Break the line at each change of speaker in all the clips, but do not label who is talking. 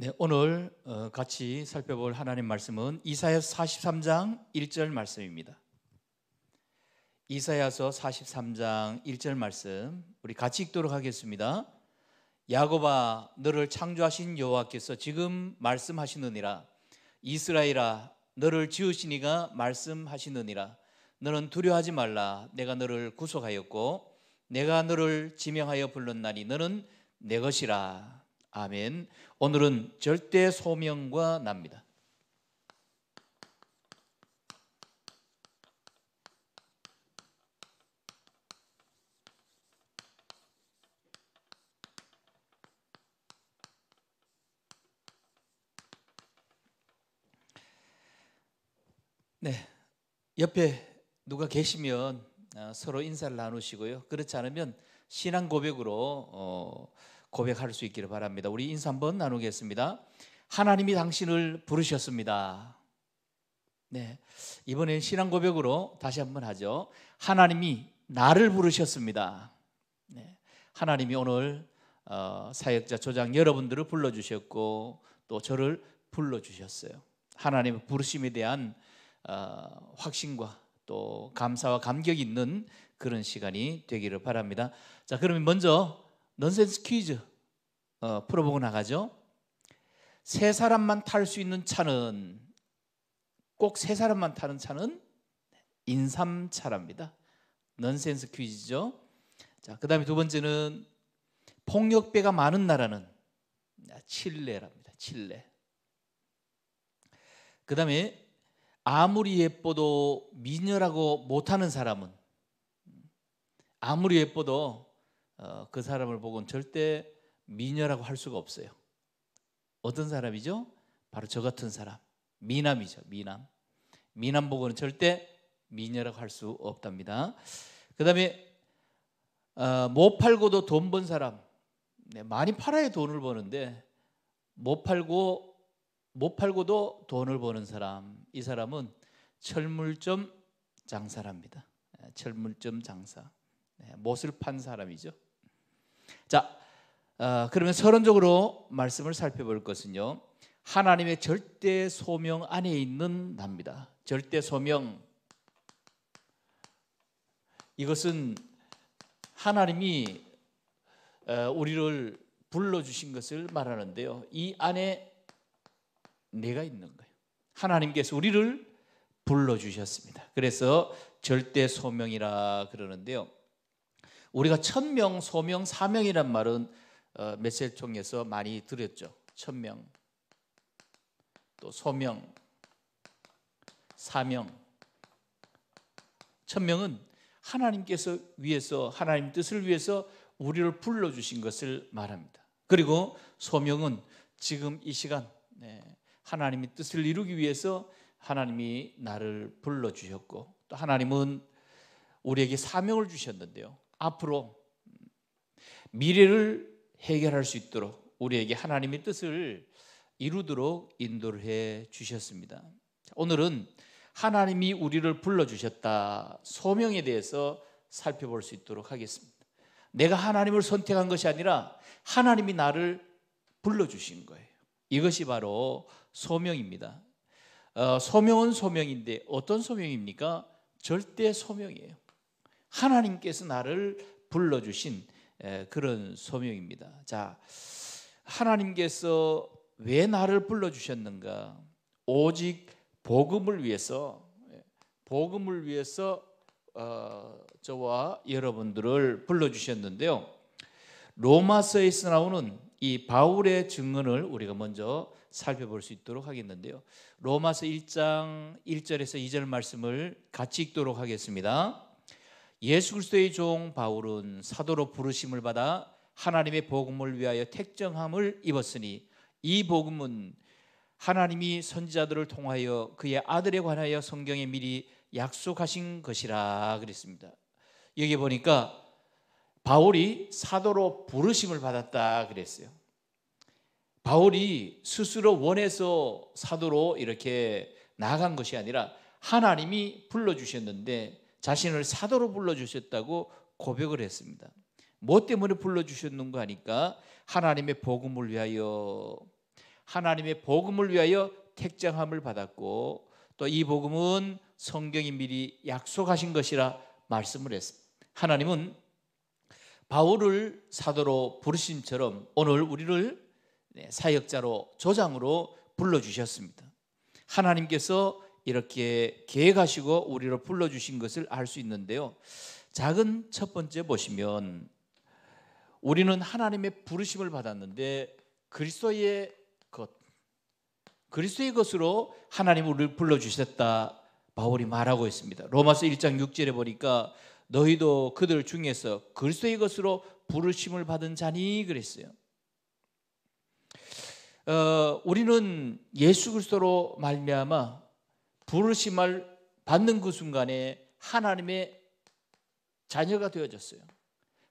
네, 오늘 어, 같이 살펴볼 하나님 말씀은 이사야 43장 1절 말씀입니다. 이사야서 43장 1절 말씀 우리 같이 읽도록 하겠습니다. 야곱아 너를 창조하신 여호와께서 지금 말씀하시느니라 이스라엘아 너를 지으신 이가 말씀하시느니라 너는 두려워하지 말라 내가 너를 구속하였고 내가 너를 지명하여 불렀나니 너는 내 것이라 아멘. 오늘은 절대 소명과 납니다. 네. 옆에 누가 계시면 아, 서로 인사를 나누시고요. 그렇지 않으면 신앙 고백으로 어 고백할 수 있기를 바랍니다. 우리 인사 한번 나누겠습니다. 하나님이 당신을 부르셨습니다. 네. 이번엔 신앙 고백으로 다시 한번 하죠. 하나님이 나를 부르셨습니다. 네. 하나님이 오늘 어, 사역자 조장 여러분들을 불러주셨고 또 저를 불러주셨어요. 하나님의 부르심에 대한 어, 확신과 또 감사와 감격이 있는 그런 시간이 되기를 바랍니다. 자, 그러면 먼저 넌센스 퀴즈 어, 풀어보고 나가죠. 세 사람만 탈 수 있는 차는 꼭 세 사람만 타는 차는 인삼차랍니다. 넌센스 퀴즈죠. 자, 그다음에 두 번째는 폭력배가 많은 나라는 아, 칠레랍니다. 칠레. 그다음에 아무리 예뻐도 미녀라고 못하는 사람은 아무리 예뻐도 어, 그 사람을 보고는 절대 미녀라고 할 수가 없어요. 어떤 사람이죠? 바로 저 같은 사람. 미남이죠. 미남. 미남 보고는 절대 미녀라고 할 수 없답니다. 그 다음에 어, 못 뭐 팔고도 돈 번 사람. 네, 많이 팔아야 돈을 버는데 못 뭐 팔고 못 뭐 팔고도 돈을 버는 사람. 이 사람은 철물점 장사랍니다. 네, 철물점 장사. 네, 못을 판 사람이죠. 자, 어, 그러면 서론적으로 말씀을 살펴볼 것은요. 하나님의 절대 소명 안에 있는 납니다. 절대 소명. 이것은 하나님이 어, 우리를 불러주신 것을 말하는데요. 이 안에 내가 있는 거예요. 하나님께서 우리를 불러주셨습니다. 그래서 절대 소명이라 그러는데요. 우리가 천명, 소명, 사명이란 말은 어, 메시지 총에서 많이 들었죠. 천명, 또 소명, 사명. 천명은 하나님께서 위해서 하나님 뜻을 위해서 우리를 불러 주신 것을 말합니다. 그리고 소명은 지금 이 시간 네, 하나님의 뜻을 이루기 위해서 하나님이 나를 불러 주셨고 또 하나님은 우리에게 사명을 주셨는데요. 앞으로 미래를 해결할 수 있도록 우리에게 하나님의 뜻을 이루도록 인도를 해 주셨습니다. 오늘은 하나님이 우리를 불러 주셨다 소명에 대해서 살펴볼 수 있도록 하겠습니다. 내가 하나님을 선택한 것이 아니라 하나님이 나를 불러 주신 거예요. 이것이 바로 소명입니다. 어, 소명은 소명인데 어떤 소명입니까? 절대 소명이에요. 하나님께서 나를 불러주신 그런 소명입니다. 자, 하나님께서 왜 나를 불러주셨는가? 오직 복음을 위해서, 복음을 위해서 어, 저와 여러분들을 불러주셨는데요. 로마서에서 나오는 이 바울의 증언을 우리가 먼저 살펴볼 수 있도록 하겠는데요. 로마서 1장 1절에서 2절 말씀을 같이 읽도록 하겠습니다. 예수 그리스도의 종 바울은 사도로 부르심을 받아 하나님의 복음을 위하여 택정함을 입었으니 이 복음은 하나님이 선지자들을 통하여 그의 아들에 관하여 성경에 미리 약속하신 것이라 그랬습니다. 여기 보니까 바울이 사도로 부르심을 받았다 그랬어요. 바울이 스스로 원해서 사도로 이렇게 나간 것이 아니라 하나님이 불러 주셨는데 자신을 사도로 불러주셨다고 고백을 했습니다. 뭐 때문에 불러주셨는가 하니까 하나님의 복음을 위하여 하나님의 복음을 위하여 택장함을 받았고 또 이 복음은 성경이 미리 약속하신 것이라 말씀을 했습니다. 하나님은 바울을 사도로 부르심처럼 오늘 우리를 네, 사역자로 조장으로 불러주셨습니다. 하나님께서 이렇게 계획하시고 우리를 불러주신 것을 알 수 있는데요. 작은 첫 번째 보시면 우리는 하나님의 부르심을 받았는데 그리스도의 것, 그리스도의 것으로 하나님 우리를 불러주셨다. 바울이 말하고 있습니다. 로마서 1장 6절에 보니까 너희도 그들 중에서 그리스도의 것으로 부르심을 받은 자니 그랬어요. 어, 우리는 예수 그리스도로 말미암아 부르심을 받는 그 순간에 하나님의 자녀가 되어졌어요.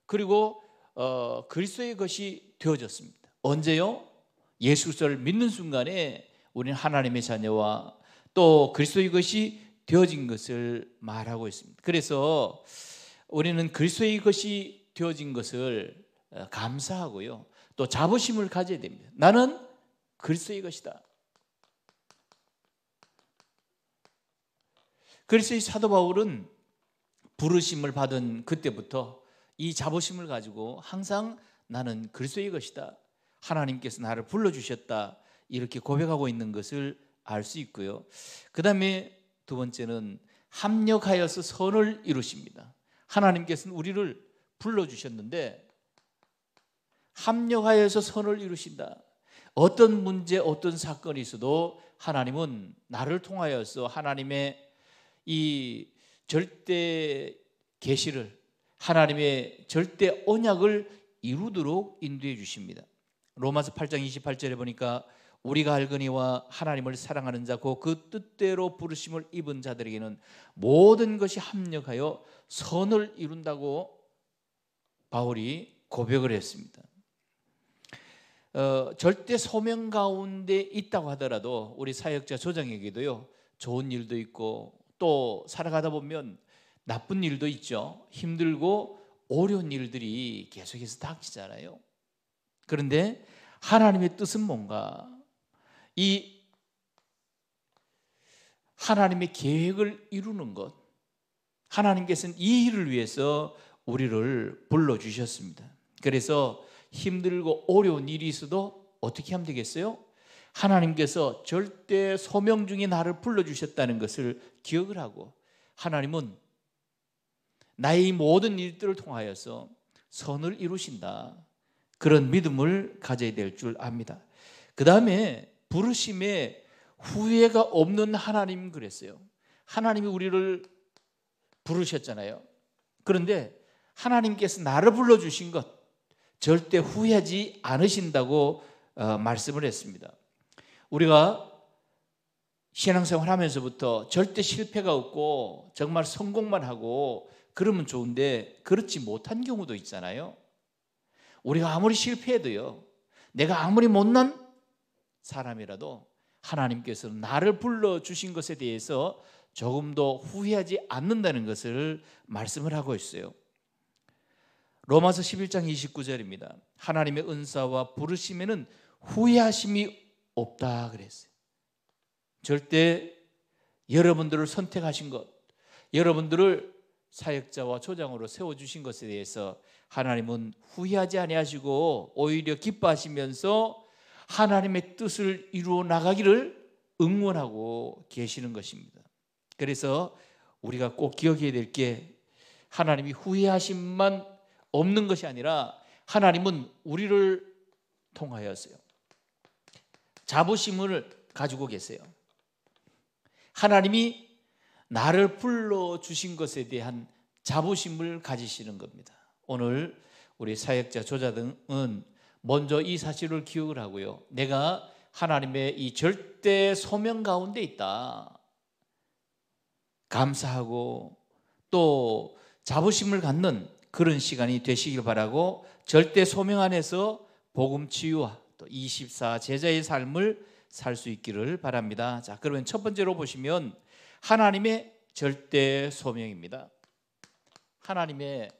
그리고 어, 그리스도의 것이 되어졌습니다. 언제요? 예수를 믿는 순간에 우리는 하나님의 자녀와 또 그리스도의 것이 되어진 것을 말하고 있습니다. 그래서 우리는 그리스도의 것이 되어진 것을 어, 감사하고요. 또 자부심을 가져야 됩니다. 나는 그리스도의 것이다. 그래서 이 사도 바울은 부르심을 받은 그때부터 이 자부심을 가지고 항상 나는 그리스도의 것이다. 하나님께서 나를 불러 주셨다. 이렇게 고백하고 있는 것을 알 수 있고요. 그다음에 두 번째는 합력하여서 선을 이루십니다. 하나님께서는 우리를 불러 주셨는데 합력하여서 선을 이루신다. 어떤 문제, 어떤 사건이 있어도 하나님은 나를 통하여서 하나님의 이 절대 계시를 하나님의 절대 언약을 이루도록 인도해 주십니다. 로마서 8장 28절에 보니까 우리가 알거니와 하나님을 사랑하는 자고 그 뜻대로 부르심을 입은 자들에게는 모든 것이 합력하여 선을 이룬다고 바울이 고백을 했습니다. 어, 절대 소명 가운데 있다고 하더라도 우리 사역자 조장에게도요 좋은 일도 있고 또 살아가다 보면 나쁜 일도 있죠. 힘들고 어려운 일들이 계속해서 닥치잖아요. 그런데 하나님의 뜻은 뭔가? 이 하나님의 계획을 이루는 것. 하나님께서는 이 일을 위해서 우리를 불러주셨습니다. 그래서 힘들고 어려운 일이 있어도 어떻게 하면 되겠어요? 하나님께서 절대 소명 중에 나를 불러주셨다는 것을 기억을 하고 하나님은 나의 모든 일들을 통하여서 선을 이루신다. 그런 믿음을 가져야 될 줄 압니다. 그 다음에 부르심에 후회가 없는 하나님 그랬어요. 하나님이 우리를 부르셨잖아요. 그런데 하나님께서 나를 불러주신 것 절대 후회하지 않으신다고 어, 말씀을 했습니다. 우리가 신앙생활 하면서부터 절대 실패가 없고 정말 성공만 하고 그러면 좋은데 그렇지 못한 경우도 있잖아요. 우리가 아무리 실패해도요. 내가 아무리 못난 사람이라도 하나님께서 나를 불러 주신 것에 대해서 조금도 후회하지 않는다는 것을 말씀을 하고 있어요. 로마서 11장 29절입니다. 하나님의 은사와 부르심에는 후회하심이 없다 그랬어요. 절대 여러분들을 선택하신 것, 여러분들을 사역자와 조장으로 세워 주신 것에 대해서 하나님은 후회하지 아니하시고 오히려 기뻐하시면서 하나님의 뜻을 이루어 나가기를 응원하고 계시는 것입니다. 그래서 우리가 꼭 기억해야 될 게 하나님이 후회하심만 없는 것이 아니라 하나님은 우리를 통하여서요. 자부심을 가지고 계세요. 하나님이 나를 불러 주신 것에 대한 자부심을 가지시는 겁니다. 오늘 우리 사역자 조자 등은 먼저 이 사실을 기억을 하고요. 내가 하나님의 이 절대 소명 가운데 있다. 감사하고 또 자부심을 갖는 그런 시간이 되시길 바라고 절대 소명 안에서 복음 치유와 또24 제자의 삶을 살 수 있기를 바랍니다. 자, 그러면 첫 번째로 보시면 하나님의 절대 소명입니다. 하나님의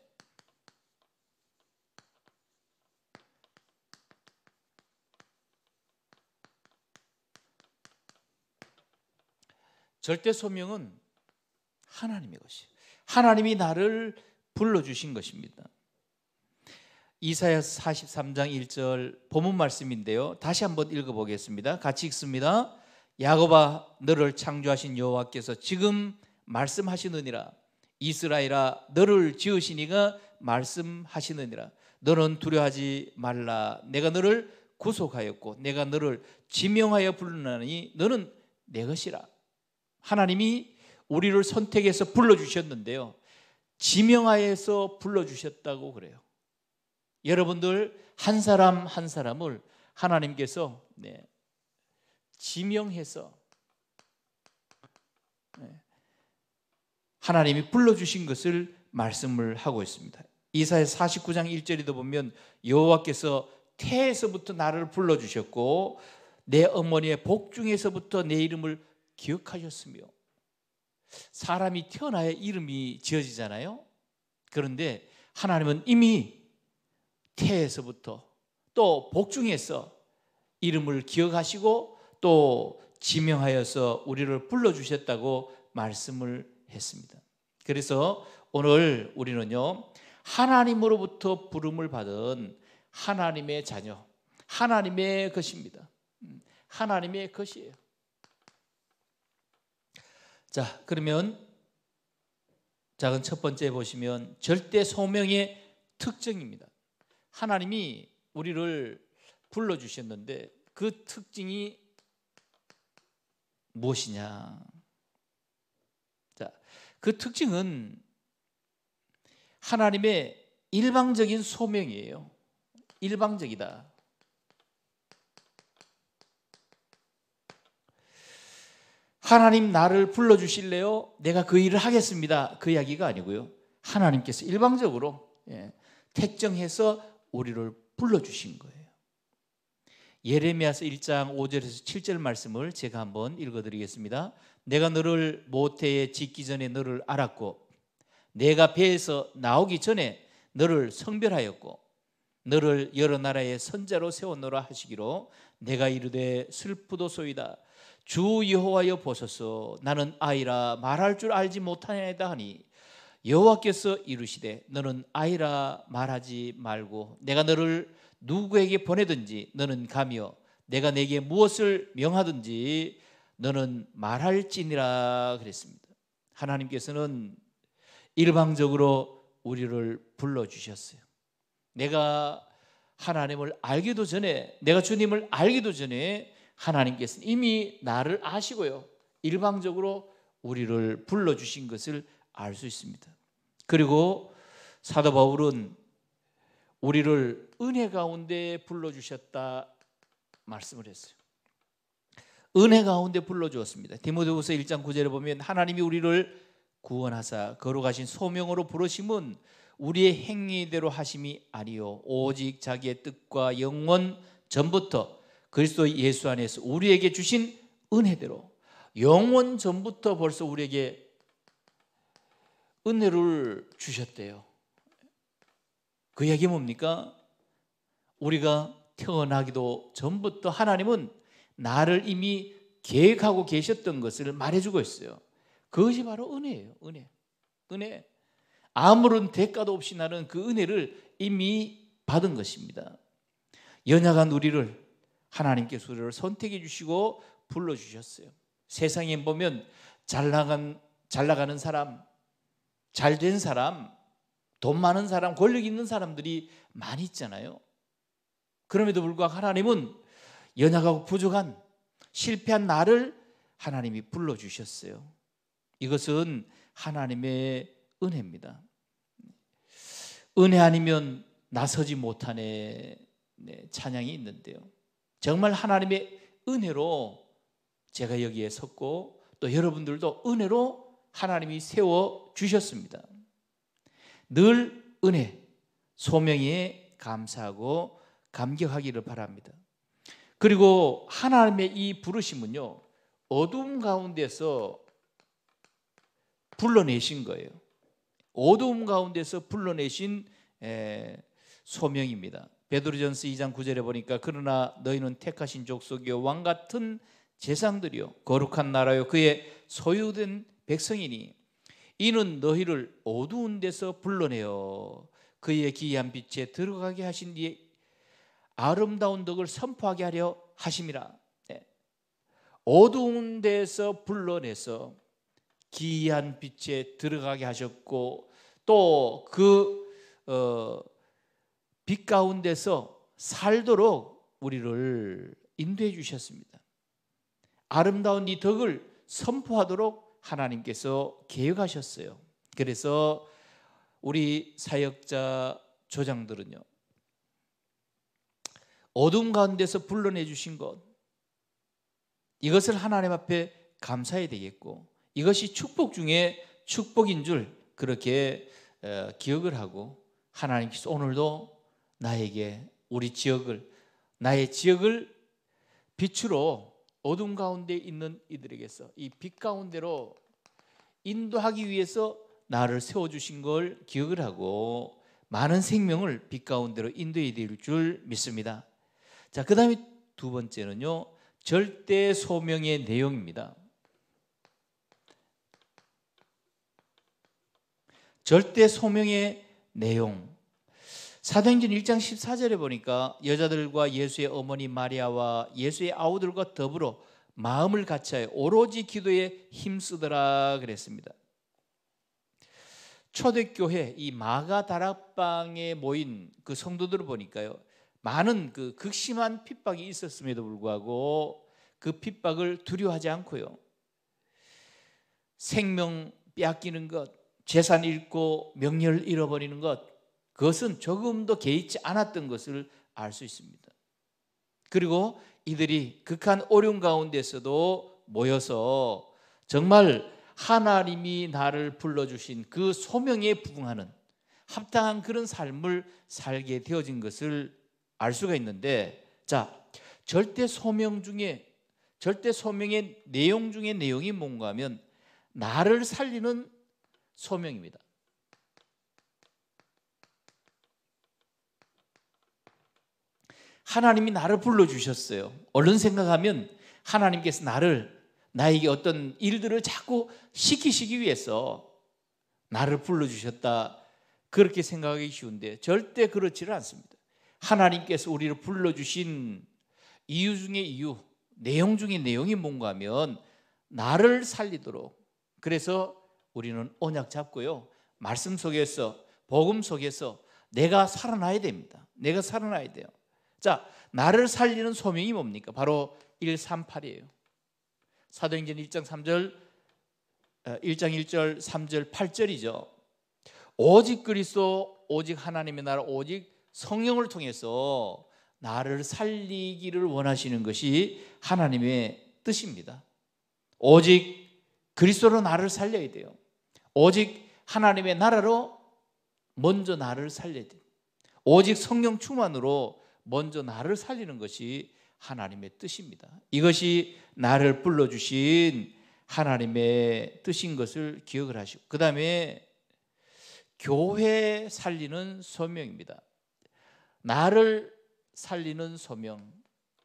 절대 소명은 하나님의 것이 하나님이 나를 불러주신 것입니다. 이사야 43장 1절 본문 말씀인데요. 다시 한번 읽어 보겠습니다. 같이 읽습니다. 야곱아 너를 창조하신 여호와께서 지금 말씀하시느니라 이스라엘아 너를 지으신 이가 말씀하시느니라 너는 두려하지 워 말라 내가 너를 구속하였고 내가 너를 지명하여 부르나니 너는 내 것이라 하나님이 우리를 선택해서 불러 주셨는데요. 지명하에서 불러 주셨다고 그래요. 여러분들 한 사람 한 사람을 하나님께서 네, 지명해서 네, 하나님이 불러주신 것을 말씀을 하고 있습니다. 이사야 49장 1절에도 보면 여호와께서 태에서부터 나를 불러주셨고 내 어머니의 복중에서부터 내 이름을 기억하셨으며 사람이 태어나야 이름이 지어지잖아요. 그런데 하나님은 이미 태에서부터 또 복중에서 이름을 기억하시고 또 지명하여서 우리를 불러주셨다고 말씀을 했습니다. 그래서 오늘 우리는요, 하나님으로부터 부름을 받은 하나님의 자녀, 하나님의 것입니다. 음, 하나님의 것이에요. 자, 그러면 작은 첫 번째 보시면 절대 소명의 특징입니다. 하나님이 우리를 불러 주셨는데 그 특징이 무엇이냐? 자, 그 특징은 하나님의 일방적인 소명이에요. 일방적이다. 하나님 나를 불러 주실래요? 내가 그 일을 하겠습니다. 그 이야기가 아니고요. 하나님께서 일방적으로 예, 택정해서 우리를 불러주신 거예요. 예레미야서 1장 5절에서 7절 말씀을 제가 한번 읽어드리겠습니다. 내가 너를 모태에 짓기 전에 너를 알았고 내가 배에서 나오기 전에 너를 성별하였고 너를 여러 나라의 선자로 세웠노라 하시기로 내가 이르되 슬프도 소이다 주 여호와여 보소서 나는 아이라 말할 줄 알지 못하나이다 하니 여호와께서 이르시되 너는 아이라 말하지 말고 내가 너를 누구에게 보내든지 너는 가며 내가 내게 무엇을 명하든지 너는 말할지니라 그랬습니다. 하나님께서는 일방적으로 우리를 불러 주셨어요. 내가 하나님을 알기도 전에 내가 주님을 알기도 전에 하나님께서는 이미 나를 아시고요. 일방적으로 우리를 불러 주신 것을 알 수 있습니다. 그리고 사도 바울은 우리를 은혜 가운데 불러주셨다 말씀을 했어요. 은혜 가운데 불러주었습니다. 디모데후서 1장 9절에 보면 하나님이 우리를 구원하사 거룩하신 소명으로 부르심은 우리의 행위대로 하심이 아니요 오직 자기의 뜻과 영원 전부터 그리스도 예수 안에서 우리에게 주신 은혜대로 영원 전부터 벌써 우리에게 은혜를 주셨대요. 그 이야기 뭡니까? 우리가 태어나기도 전부터 하나님은 나를 이미 계획하고 계셨던 것을 말해주고 있어요. 그것이 바로 은혜예요. 은혜. 은혜. 아무런 대가도 없이 나는 그 은혜를 이미 받은 것입니다. 연약한 우리를 하나님께서 우리를 선택해 주시고 불러 주셨어요. 세상에 보면 잘 나간 잘 나가는 사람, 잘된 사람, 돈 많은 사람, 권력 있는 사람들이 많이 있잖아요. 그럼에도 불구하고 하나님은 연약하고 부족한 실패한 나를 하나님이 불러주셨어요. 이것은 하나님의 은혜입니다. 은혜 아니면 나서지 못하네 찬양이 있는데요. 정말 하나님의 은혜로 제가 여기에 섰고 또 여러분들도 은혜로 하나님이 세워 주셨습니다. 늘 은혜, 소명에 감사하고 감격하기를 바랍니다. 그리고 하나님의 이 부르심은요, 어둠 가운데서 불러내신 거예요. 어두 가운데서 불러내신 에, 소명입니다. 베드로전서 2장 9절에 보니까 그러나 너희는 택하신 족속이요 왕 같은 제상들이요 거룩한 나라요 그의 소유된 백성이니 이는 너희를 어두운 데서 불러내어 그의 기이한 빛에 들어가게 하신 뒤에 아름다운 덕을 선포하게 하려 하심이라. 네. 어두운 데서 불러내서 기이한 빛에 들어가게 하셨고 또그 어, 빛 가운데서 살도록 우리를 인도해 주셨습니다. 아름다운 이 덕을 선포하도록 하나님께서 계획하셨어요. 그래서 우리 사역자 조장들은요. 어둠 가운데서 불러내 주신 것 이것을 하나님 앞에 감사해야 되겠고 이것이 축복 중에 축복인 줄 그렇게 어, 기억을 하고 하나님께서 오늘도 나에게 우리 지역을 나의 지역을 빛으로 어둠 가운데 있는 이들에게서 이 빛 가운데로 인도하기 위해서 나를 세워 주신 걸 기억을 하고 많은 생명을 빛 가운데로 인도해 드릴 줄 믿습니다. 자, 그다음에 두 번째는요. 절대 소명의 내용입니다. 절대 소명의 내용. 사도행전 1장 14절에 보니까 여자들과 예수의 어머니 마리아와 예수의 아우들과 더불어 마음을 같이하 오로지 기도에 힘쓰더라 그랬습니다. 초대교회 이 마가 다락방에 모인 그 성도들을 보니까요. 많은 그 극심한 핍박이 있었음에도 불구하고 그 핍박을 두려워하지 않고요. 생명 빼앗기는 것, 재산 잃고 명예를 잃어버리는 것, 그것은 조금도 개의치 않았던 것을 알 수 있습니다. 그리고 이들이 극한 어려움 가운데서도 모여서 정말 하나님이 나를 불러주신 그 소명에 부응하는 합당한 그런 삶을 살게 되어진 것을 알 수가 있는데 자 절대 소명 중에 절대 소명의 내용 중에 내용이 뭔가 하면 나를 살리는 소명입니다. 하나님이 나를 불러주셨어요. 얼른 생각하면 하나님께서 나를, 나에게 어떤 일들을 자꾸 시키시기 위해서 나를 불러주셨다. 그렇게 생각하기 쉬운데 절대 그렇지는 않습니다. 하나님께서 우리를 불러주신 이유 중에 이유, 내용 중에 내용이 뭔가 하면 나를 살리도록 그래서 우리는 언약 잡고요. 말씀 속에서 복음 속에서 내가 살아나야 됩니다. 내가 살아나야 돼요. 자, 나를 살리는 소명이 뭡니까? 바로 138이에요. 사도행전 1장 3절 1장 어, 1절 3절 8절이죠. 오직 그리스도 오직 하나님의 나라 오직 성령을 통해서 나를 살리기를 원하시는 것이 하나님의 뜻입니다. 오직 그리스도로 나를 살려야 돼요. 오직 하나님의 나라로 먼저 나를 살려야 돼요. 오직 성령 충만으로 먼저 나를 살리는 것이 하나님의 뜻입니다. 이것이 나를 불러주신 하나님의 뜻인 것을 기억을 하시고, 그 다음에 교회 살리는 소명입니다. 나를 살리는 소명,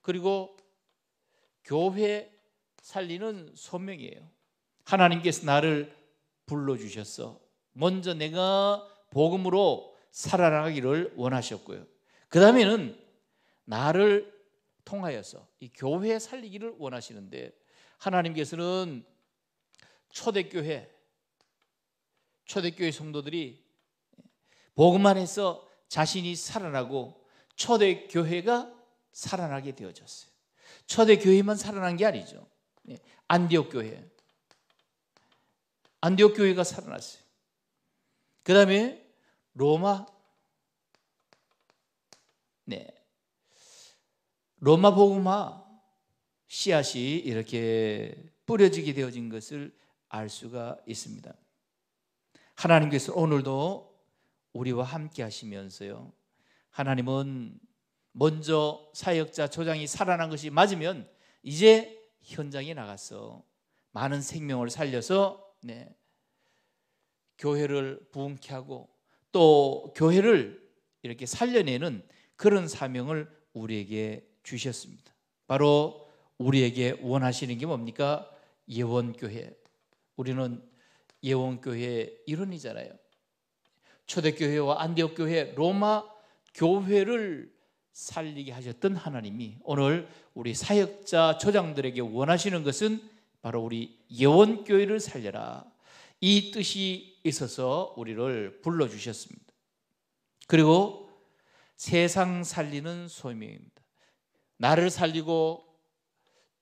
그리고 교회 살리는 소명이에요. 하나님께서 나를 불러주셨어. 먼저 내가 복음으로 살아나기를 원하셨고요. 그 다음에는 나를 통하여서 이 교회 살리기를 원하시는데 하나님께서는 초대교회 초대교회 성도들이 복음만 해서 자신이 살아나고 초대교회가 살아나게 되어졌어요. 초대교회만 살아난 게 아니죠. 예, 안디옥 교회. 안디옥 교회가 살아났어요. 그 다음에 로마. 네. 로마 복음화 씨앗이 이렇게 뿌려지게 되어진 것을 알 수가 있습니다. 하나님께서 오늘도 우리와 함께 하시면서요. 하나님은 먼저 사역자 조장이 살아난 것이 맞으면 이제 현장에 나가서 많은 생명을 살려서 네, 교회를 부흥케 하고 또 교회를 이렇게 살려내는 그런 사명을 우리에게 주셨습니다. 바로 우리에게 원하시는 게 뭡니까? 예원교회. 우리는 예원교회의 일원이잖아요. 초대교회와 안디옥교회, 로마 교회를 살리게 하셨던 하나님이 오늘 우리 사역자 초장들에게 원하시는 것은 바로 우리 예원교회를 살려라. 이 뜻이 있어서 우리를 불러주셨습니다. 그리고 세상 살리는 소명입니다. 나를 살리고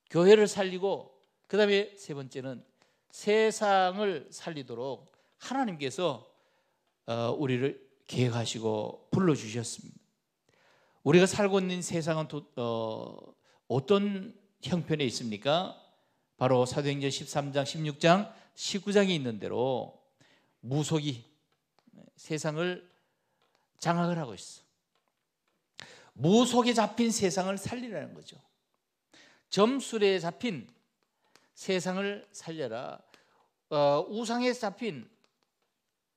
교회를 살리고 그다음에 세 번째는 세상을 살리도록 하나님께서 어, 우리를 계획하시고 불러 주셨습니다. 우리가 살고 있는 세상은 어, 어떤 형편에 있습니까? 바로 사도행전 13장, 16장, 19장에 있는 대로 무속이 세상을 장악을 하고 있어. 무속에 잡힌 세상을 살리라는 거죠. 점술에 잡힌 세상을 살려라. 어, 우상에 잡힌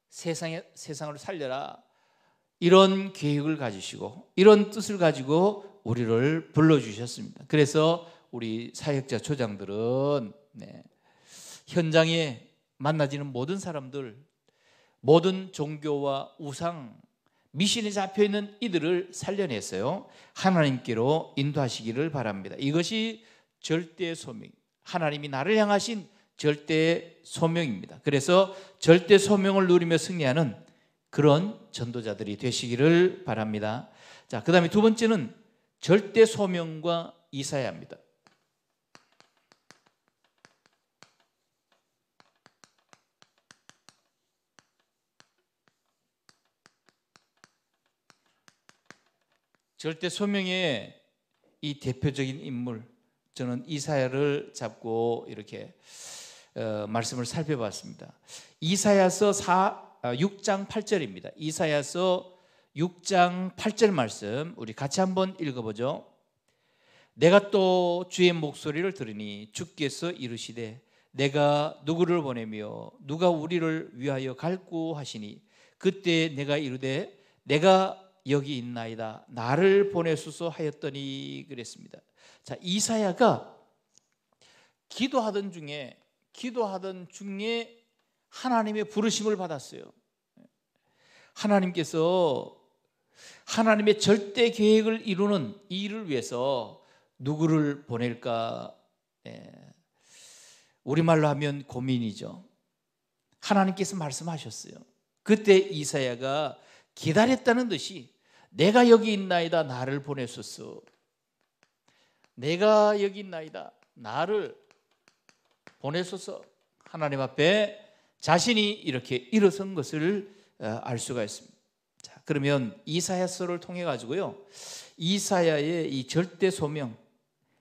세상에, 세상을 살려라. 이런 계획을 가지시고 이런 뜻을 가지고 우리를 불러주셨습니다. 그래서 우리 사역자 초장들은 네, 현장에 만나지는 모든 사람들, 모든 종교와 우상, 미신에 잡혀 있는 이들을 살려냈어요. 하나님께로 인도하시기를 바랍니다. 이것이 절대 소명. 하나님이 나를 향하신 절대 소명입니다. 그래서 절대 소명을 누리며 승리하는 그런 전도자들이 되시기를 바랍니다. 자, 그다음에 두 번째는 절대 소명과 이사야입니다. 절대 소명의 이 대표적인 인물 저는 이사야를 잡고 이렇게 어, 말씀을 살펴봤습니다. 이사야서 4, 6장 아, 8절입니다. 이사야서 6장 8절 말씀 우리 같이 한번 읽어보죠. 내가 또 주의 목소리를 들으니 주께서 이르시되 내가 누구를 보내며 누가 우리를 위하여 갈고 하시니 그때 내가 이르되 내가 여기 있나이다 나를 보내소서 하였더니 그랬습니다. 자 이사야가 기도하던 중에 기도하던 중에 하나님의 부르심을 받았어요. 하나님께서 하나님의 절대 계획을 이루는 일을 위해서 누구를 보낼까? 예. 우리말로 하면 고민이죠. 하나님께서 말씀하셨어요. 그때 이사야가 기다렸다는 듯이 내가 여기 있나이다 나를 보내소서. 내가 여기 있나이다 나를 보내소서. 하나님 앞에 자신이 이렇게 일어선 것을 어, 알 수가 있습니다. 자, 그러면 이사야서를 통해 가지고요. 이사야의 이 절대 소명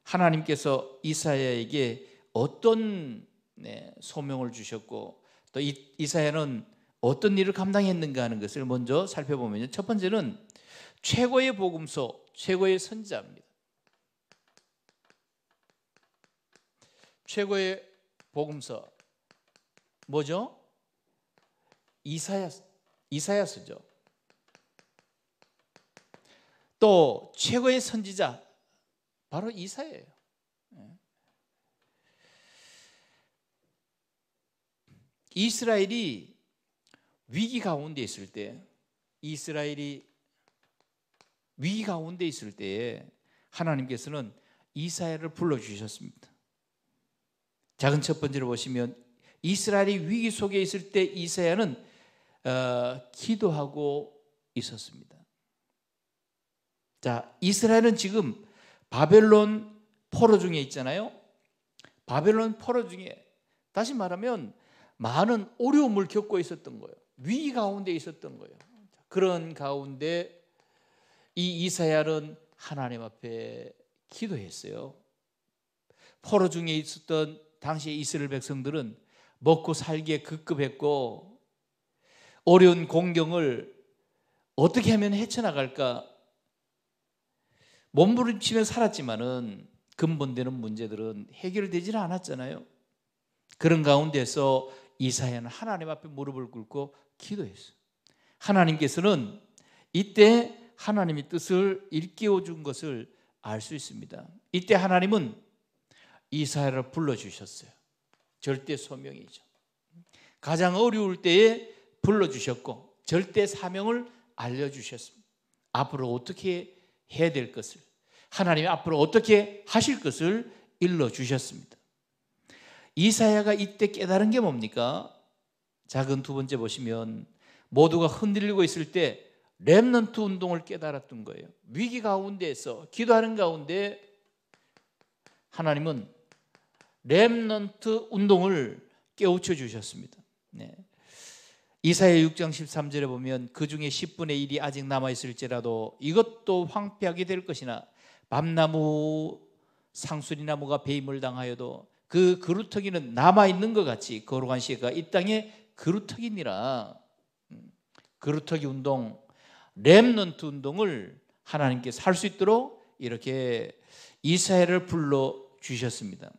하나님께서 이사야에게 어떤 네, 소명을 주셨고 또 이, 이사야는 어떤 일을 감당했는가 하는 것을 먼저 살펴보면 첫 번째는 최고의 복음서, 최고의 선지자입니다. 최고의 복음서 뭐죠? 이사야 이사야서죠. 또 최고의 선지자 바로 이사예요. 예. 이스라엘이 위기 가운데 있을 때 이스라엘이 위기 가운데 있을 때에 하나님께서는 이사야를 불러주셨습니다. 작은 첫 번째로 보시면 이스라엘이 위기 속에 있을 때 이사야는 어, 기도하고 있었습니다. 자, 이스라엘은 지금 바벨론 포로 중에 있잖아요. 바벨론 포로 중에 다시 말하면 많은 어려움을 겪고 있었던 거예요. 위기 가운데 있었던 거예요. 그런 가운데 이 이사야는 하나님 앞에 기도했어요. 포로 중에 있었던 당시 이스라엘 백성들은 먹고 살기에 급급했고 어려운 공경을 어떻게 하면 헤쳐나갈까 몸부림치며 살았지만은 근본되는 문제들은 해결되질 않았잖아요. 그런 가운데서 이사야는 하나님 앞에 무릎을 꿇고 기도했어요. 하나님께서는 이때 하나님의 뜻을 일깨워 준 것을 알 수 있습니다. 이때 하나님은 이스라엘 불러 주셨어요. 절대 소명이죠. 가장 어려울 때에 불러 주셨고 절대 사명을 알려 주셨습니다. 앞으로 어떻게 해야 될 것을 하나님이 앞으로 어떻게 하실 것을 일러 주셨습니다. 이사야가 이때 깨달은 게 뭡니까? 작은 두 번째 보시면 모두가 흔들리고 있을 때 렘넌트 운동을 깨달았던 거예요. 위기 가운데서 기도하는 가운데 하나님은 렘넌트 운동을 깨우쳐 주셨습니다. 네. 이사의 6장 13절에 보면 그 중에 10분의 1이 아직 남아 있을지라도 이것도 황폐하게 될 것이나 밤나무 상수리 나무가 배임을 당하여도 그 그루터기는 남아 있는 것 같이 거룩한 씨가 이 땅에 그루터기니라. 음. 그루터기 운동 렘넌트 운동을 하나님께 살 수 있도록 이렇게 이스라엘을 불러 주셨습니다.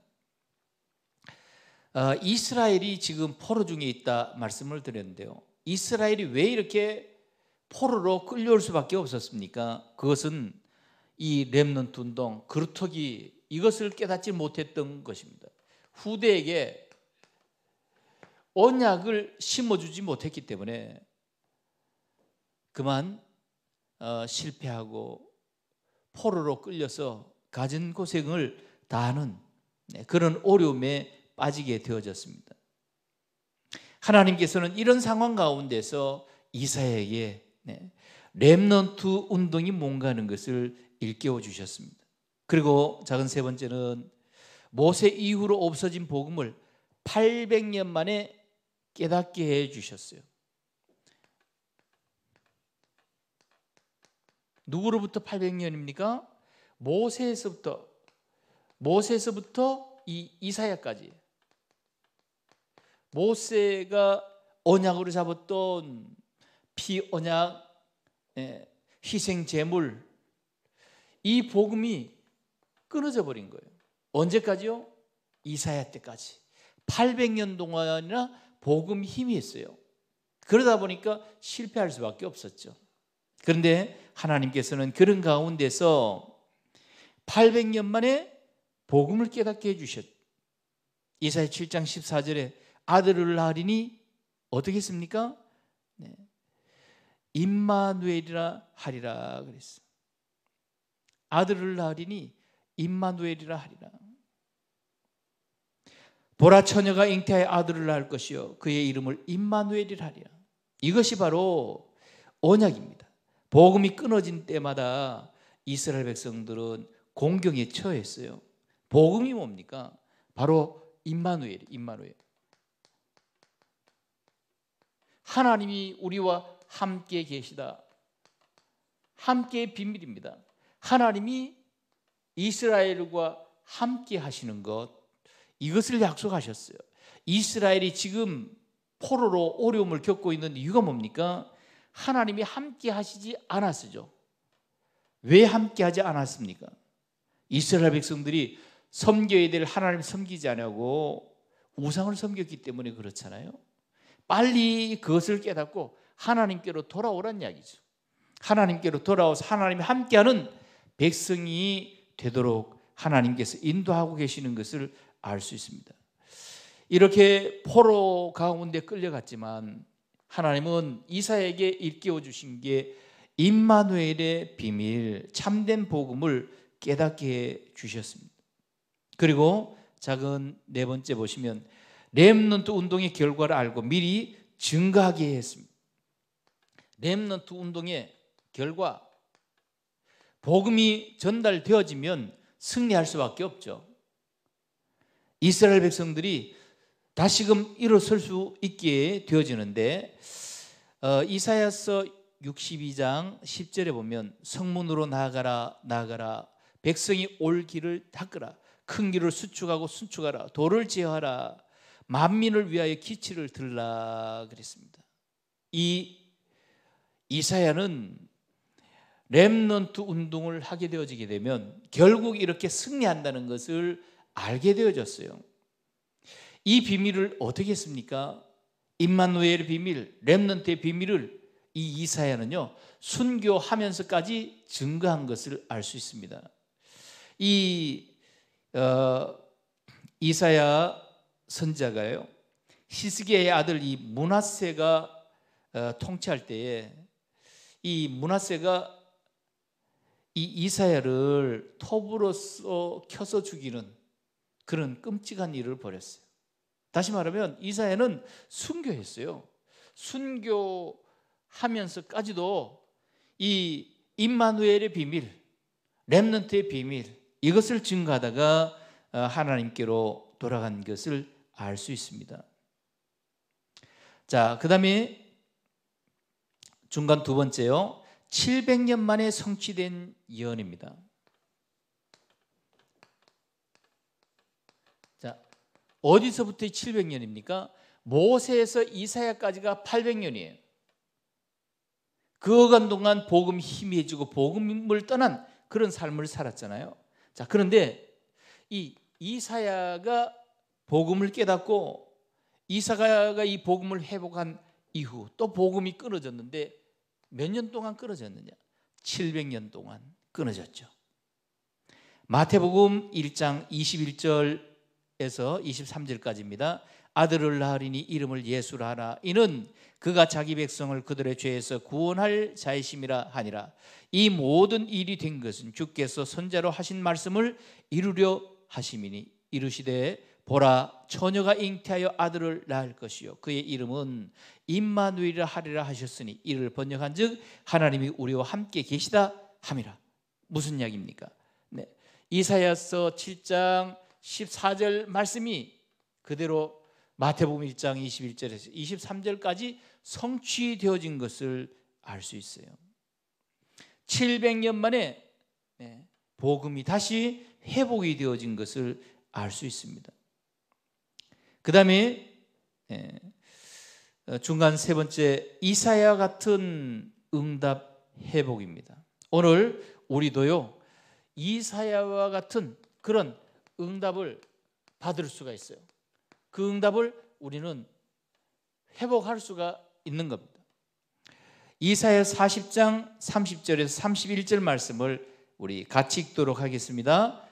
어, 이스라엘이 지금 포로 중에 있다 말씀을 드렸는데요. 이스라엘이 왜 이렇게 포로로 끌려올 수밖에 없었습니까? 그것은 이 렘넌트 운동, 그루터기 이것을 깨닫지 못했던 것입니다. 후대에게 언약을 심어주지 못했기 때문에 그만 어, 실패하고 포로로 끌려서 가진 고생을 다하는 네, 그런 어려움에 빠지게 되어졌습니다. 하나님께서는 이런 상황 가운데서 이사에게 네, 넌트 운동이 뭔가는 것을 일깨워 주셨습니다. 그리고 작은 세 번째는 모세 이후로 없어진 복음을 800년 만에 깨닫게 해 주셨어요. 누구로부터 800년입니까? 모세에서부터 모세에서부터 이 이사야까지 모세가 언약으로 잡았던 피언약 예, 희생 제물 이 복음이 끊어져 버린 거예요. 언제까지요? 이사야 때까지 800년 동안이나 복음 힘이 있어요. 그러다 보니까 실패할 수밖에 없었죠. 그런데 하나님께서는 그런 가운데서 800년 만에 복음을 깨닫게 해주셨. 이사의 7장 14절에 아들을 낳으리니 어떻게 습니까 네. 임마누엘이라 하리라 그랬어. 아들을 낳으리니 임마누엘이라 하리라. 보라 처녀가 잉태하여 아들을 낳을 것이요 그의 이름을 임마누엘이라 하리라. 이것이 바로 언약입니다. 복음이 끊어진 때마다 이스라엘 백성들은 공경에 처했어요. 복음이 뭡니까? 바로 임마누엘, 임마누엘. 하나님이 우리와 함께 계시다. 함께의 비밀입니다. 하나님이 이스라엘과 함께 하시는 것 이것을 약속하셨어요. 이스라엘이 지금 포로로 어려움을 겪고 있는 이유가 뭡니까? 하나님이 함께 하시지 않았죠. 왜 함께 하지 않았습니까? 이스라엘 백성들이 섬겨야 될 하나님 섬기지 않냐고 우상을 섬겼기 때문에 그렇잖아요. 빨리 그것을 깨닫고 하나님께로 돌아오란 이야기죠. 하나님께로 돌아와서 하나님이 함께하는 백성이 되도록 하나님께서 인도하고 계시는 것을 알 수 있습니다. 이렇게 포로 가운데 끌려갔지만 하나님은 이사에게 일깨워 주신 게 임마누엘의 비밀, 참된 복음을 깨닫게 해 주셨습니다. 그리고 작은 네 번째 보시면 렘넌트 운동의 결과를 알고 미리 증가하게 했습니다. 렘넌트 운동의 결과 복음이 전달되어지면 승리할 수밖에 없죠. 이스라엘 백성들이 다시금 일어설 수 있게 되어지는데 어, 이사야서 62장 10절에 보면 성문으로 나아가라 나아가라 백성이 올 길을 닦으라 큰 길을 수축하고 순축하라 도를 제어하라 만민을 위하여 기치를 들라 그랬습니다. 이 이사야는 렘넌트 운동을 하게 되어지게 되면 결국 이렇게 승리한다는 것을 알게 되어졌어요. 이 비밀을 어떻게 했습니까? 임마누엘 비밀, 렘넌트의 비밀을 이 이사야는요. 순교하면서까지 증거한 것을 알 수 있습니다. 이 어, 이사야 선자가요. 히스기의 아들 이 문하세가 어, 통치할 때에 이 문하세가 이 이사야를 톱으로서 켜서 죽이는 그런 끔찍한 일을 벌였어요. 다시 말하면 이사야는 순교했어요. 순교하면서까지도 이 임마누엘의 비밀, 렘넌트의 비밀 이것을 증가하다가 어, 하나님께로 돌아간 것을 알 수 있습니다. 자, 그다음에 중간 두 번째요. 700년 만에 성취된 예언입니다. 어디서부터 700년입니까? 모세에서 이사야까지가 800년이에요. 그간 동안 복음 희미해지고 복음을 떠난 그런 삶을 살았잖아요. 자, 그런데 이 이사야가 복음을 깨닫고 이사가가 이 복음을 회복한 이후 또 복음이 끊어졌는데 몇 년 동안 끊어졌느냐? 700년 동안 끊어졌죠. 마태복음 1장 21절 에서 23절까지입니다. 아들을 낳으리니 이름을 예수라 하라 이는 그가 자기 백성을 그들의 죄에서 구원할 자이심이라 하니라 이 모든 일이 된 것은 주께서 선자로 하신 말씀을 이루려 하심이니 이르시되 보라 처녀가 잉태하여 아들을 낳을 것이요 그의 이름은 임마누엘이라 하리라 하셨으니 이를 번역한즉 하나님이 우리와 함께 계시다 함이라 무슨 이야기입니까? 네. 이사야서 7장 14절 말씀이 그대로 마태복음 1장 21절에서 23절까지 성취되어진 것을 알 수 있어요. 700년 만에 네, 복음이 다시 회복이 되어진 것을 알 수 있습니다. 그 다음에 네, 중간 세 번째 이사야 같은 응답 회복입니다. 오늘 우리도요 이사야와 같은 그런 응답을 받을 수가 있어요. 그 응답을 우리는 회복할 수가 있는 겁니다. 이사야 40장 30절에서 31절 말씀을 우리 같이 읽도록 하겠습니다.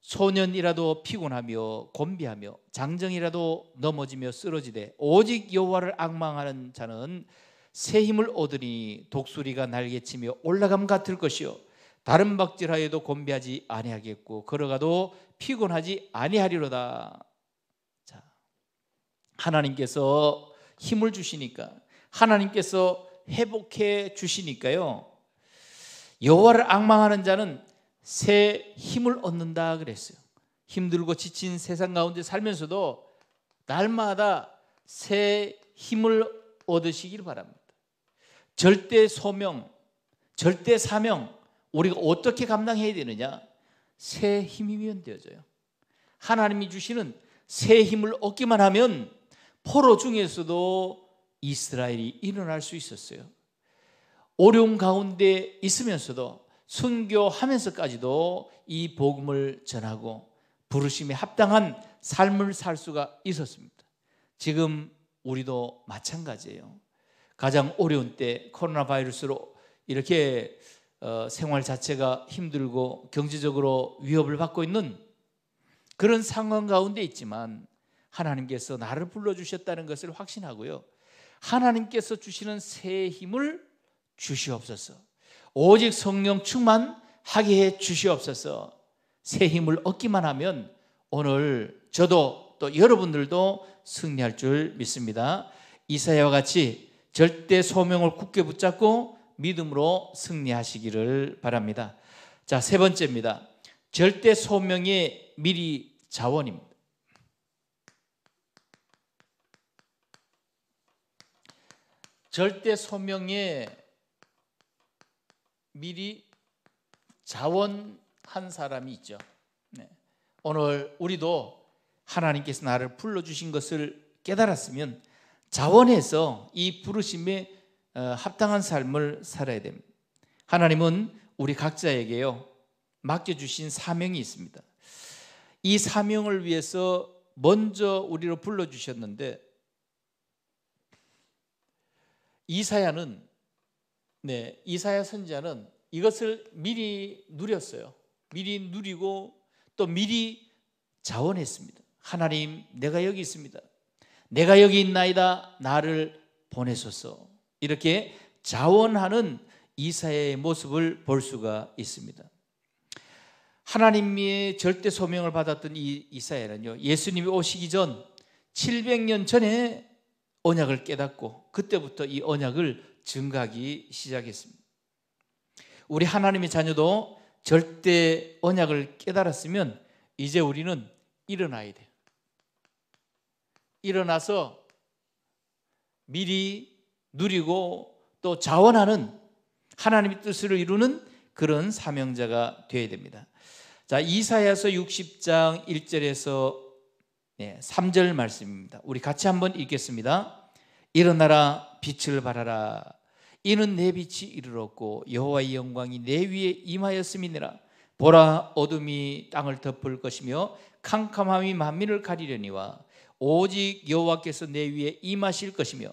소년이라도 피곤하며 곤비하며 장정이라도 넘어지며 쓰러지되 오직 여호와를 악망하는 자는 새 힘을 얻으니 독수리가 날개치며 올라감 같을 것이요 다른 박질하여도 곤비하지 아니하겠고 걸어가도 피곤하지 아니하리로다. 자, 하나님께서 힘을 주시니까 하나님께서 회복해 주시니까요. 여호와를 악망하는 자는 새 힘을 얻는다 그랬어요. 힘들고 지친 세상 가운데 살면서도 날마다 새 힘을 얻으시길 바랍니다. 절대 소명, 절대 사명, 우리가 어떻게 감당해야 되느냐? 새 힘이면 되어져요. 하나님이 주시는 새 힘을 얻기만 하면 포로 중에서도 이스라엘이 일어날 수 있었어요. 어려움 가운데 있으면서도 순교하면서까지도 이 복음을 전하고 부르심에 합당한 삶을 살 수가 있었습니다. 지금 우리도 마찬가지예요. 가장 어려운 때 코로나 바이러스로 이렇게 어, 생활 자체가 힘들고 경제적으로 위협을 받고 있는 그런 상황 가운데 있지만 하나님께서 나를 불러주셨다는 것을 확신하고요. 하나님께서 주시는 새 힘을 주시옵소서. 오직 성령 충만하게 해 주시옵소서. 새 힘을 얻기만 하면 오늘 저도 또 여러분들도 승리할 줄 믿습니다. 이사야와 같이 절대 소명을 굳게 붙잡고 믿음으로 승리하시기를 바랍니다. 자, 세 번째입니다. 절대 소명의 미리 자원입니다. 절대 소명의 미리 자원한 사람이 있죠. 네. 오늘 우리도 하나님께서 나를 불러주신 것을 깨달았으면 자원해서 이 부르심에 어, 합당한 삶을 살아야 됩니다. 하나님은 우리 각자에게요 맡겨주신 사명이 있습니다. 이 사명을 위해서 먼저 우리로 불러주셨는데 이사야는 네 이사야 선지자는 이것을 미리 누렸어요. 미리 누리고 또 미리 자원했습니다. 하나님, 내가 여기 있습니다. 내가 여기 있나이다. 나를 보내소서. 이렇게 자원하는 이사의 모습을 볼 수가 있습니다. 하나님의 절대 소명을 받았던 이 이사야는요. 예수님이 오시기 전 700년 전에 언약을 깨닫고 그때부터 이 언약을 증가하기 시작했습니다. 우리 하나님의 자녀도 절대 언약을 깨달았으면 이제 우리는 일어나야 돼요. 일어나서 미리 누리고 또 자원하는 하나님의 뜻을 이루는 그런 사명자가 되어야 됩니다. 자, 이사야서 60장 1절에서 3절 예, 말씀입니다. 우리 같이 한번 읽겠습니다. 일어나라 빛을 발하라 이는 내 빛이 이르렀고 여호와의 영광이 내 위에 임하였음이니라. 보라 어둠이 땅을 덮을 것이며 캄캄함이 만민을 가리려니와 오직 여호와께서 내 위에 임하실 것이며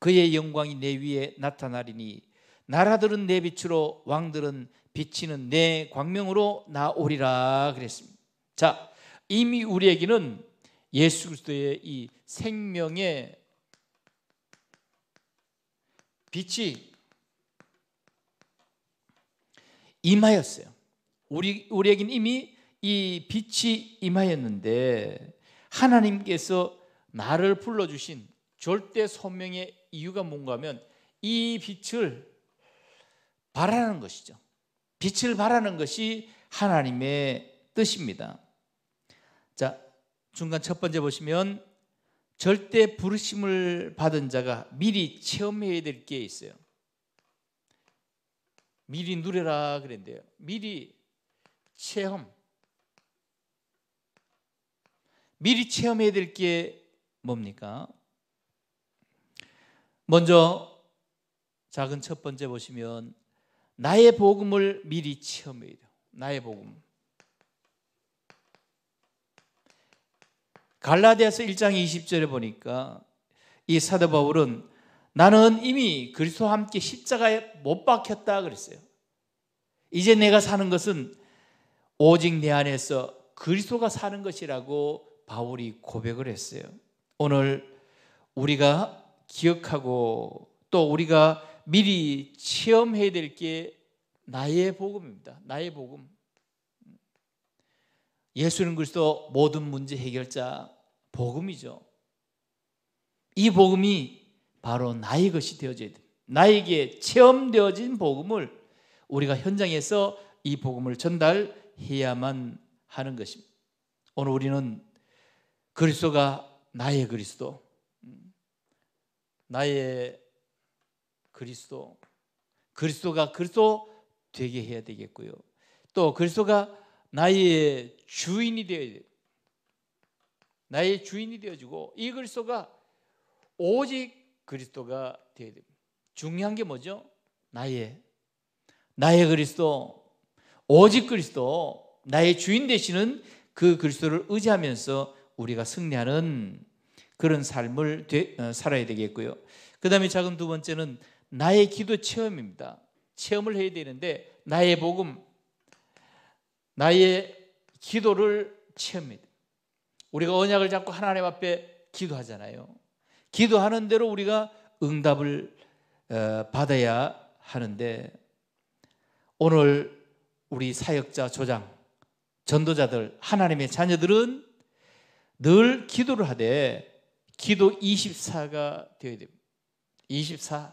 그의 영광이 내 위에 나타나리니 나라들은 내 빛으로 왕들은 빛이는내 광명으로 나오리라 그랬습니다. 자, 이미 우리에게는 예수 그리스도의 이 생명의 빛이 임하였어요. 우리 우리에게는 이미 이 빛이 임하였는데 하나님께서 나를 불러 주신 절대 소명의 이유가 뭔가 하면 이 빛을 바라는 것이죠. 빛을 바라는 것이 하나님의 뜻입니다. 자, 중간 첫 번째 보시면 절대 부르심을 받은 자가 미리 체험해야 될 게 있어요. 미리 누려라 그랬는데요. 미리 체험. 미리 체험해야 될 게 뭡니까? 먼저 작은 첫 번째 보시면 나의 복음을 미리 체험해요. 나의 복음. 갈라디아서 1장 20절에 보니까 이 사도 바울은 나는 이미 그리스도와 함께 십자가에 못 박혔다 그랬어요. 이제 내가 사는 것은 오직 내 안에서 그리스도가 사는 것이라고 바울이 고백을 했어요. 오늘 우리가 기억하고 또 우리가 미리 체험해야 될 게 나의 복음입니다. 나의 복음. 예수는 그리스도 모든 문제 해결자 복음이죠. 이 복음이 바로 나의 것이 되어져야 됩니다. 나에게 체험되어진 복음을 우리가 현장에서 이 복음을 전달해야만 하는 것입니다. 오늘 우리는 그리스도가 나의 그리스도, 나의 그리스도 그리스도가 그리스도 되게 해야 되겠고요. 또 그리스도가 나의 주인이 되어 나의 주인이 되어주고 이 그리스도가 오직 그리스도가 되어야 됩니다. 중요한 게 뭐죠? 나의 나의 그리스도 오직 그리스도 나의 주인 되시는 그 그리스도를 의지하면서 우리가 승리하는 그런 삶을 되, 어, 살아야 되겠고요. 그 다음에 작은 두 번째는 나의 기도 체험입니다. 체험을 해야 되는데 나의 복음, 나의 기도를 체험해요 우리가 언약을 잡고 하나님 앞에 기도하잖아요. 기도하는 대로 우리가 응답을 어, 받아야 하는데 오늘 우리 사역자 조장 전도자들 하나님의 자녀들은 늘 기도를 하되 기도 24가 되어야 됩니다. 24.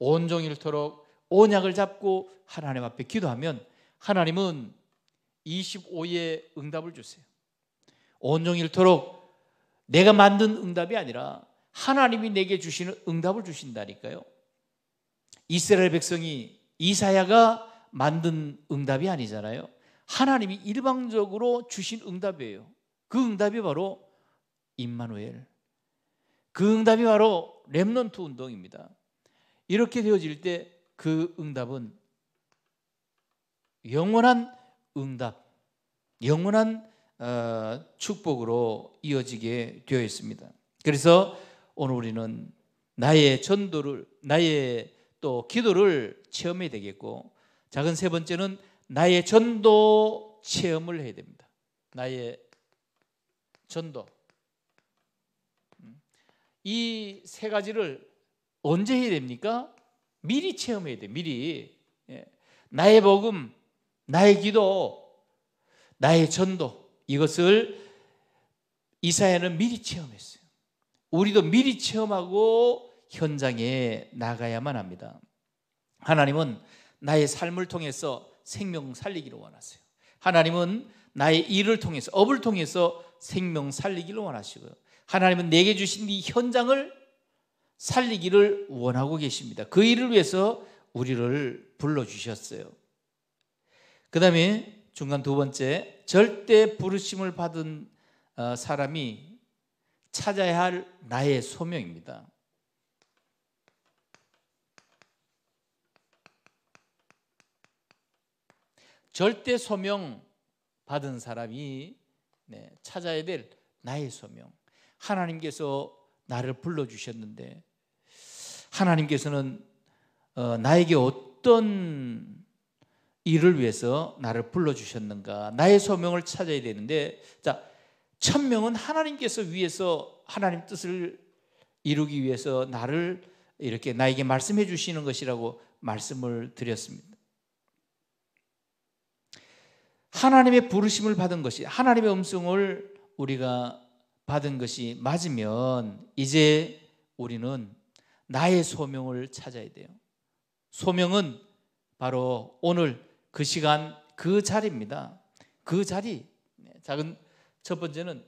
온종일토록 온약을 잡고 하나님 앞에 기도하면 하나님은 25의 응답을 주세요. 온종일토록 내가 만든 응답이 아니라 하나님이 내게 주시는 응답을 주신다니까요. 이스라엘 백성이 이사야가 만든 응답이 아니잖아요. 하나님이 일방적으로 주신 응답이에요. 그 응답이 바로 임마누엘. 그 응답이 바로 렘넌트 운동입니다. 이렇게 되어질 때 그 응답은 영원한 응답, 영원한 어, 축복으로 이어지게 되어 있습니다. 그래서 오늘 우리는 나의 전도를, 나의 또 기도를 체험해야 되겠고, 작은 세 번째는 나의 전도 체험을 해야 됩니다. 나의 전도. 이세 가지를 언제 해야 됩니까? 미리 체험해야 돼. 미리 예. 나의 복음, 나의 기도, 나의 전도 이것을 이사야는 미리 체험했어요. 우리도 미리 체험하고 현장에 나가야만 합니다. 하나님은 나의 삶을 통해서 생명 살리기를 원하세요. 하나님은 나의 일을 통해서 업을 통해서 생명 살리기를 원하시고요. 하나님은 내게 주신 이 현장을 살리기를 원하고 계십니다. 그 일을 위해서 우리를 불러주셨어요. 그 다음에 중간 두 번째, 절대 부르심을 받은 어, 사람이 찾아야 할 나의 소명입니다. 절대 소명 받은 사람이 네, 찾아야 될 나의 소명. 하나님께서 나를 불러주셨는데 하나님께서는 어, 나에게 어떤 일을 위해서 나를 불러주셨는가 나의 소명을 찾아야 되는데 자 천명은 하나님께서 위해서 하나님 뜻을 이루기 위해서 나를 이렇게 나에게 말씀해 주시는 것이라고 말씀을 드렸습니다. 하나님의 부르심을 받은 것이 하나님의 음성을 우리가 받은 것이 맞으면 이제 우리는 나의 소명을 찾아야 돼요. 소명은 바로 오늘 그 시간 그 자리입니다. 그 자리. 네, 작은 첫 번째는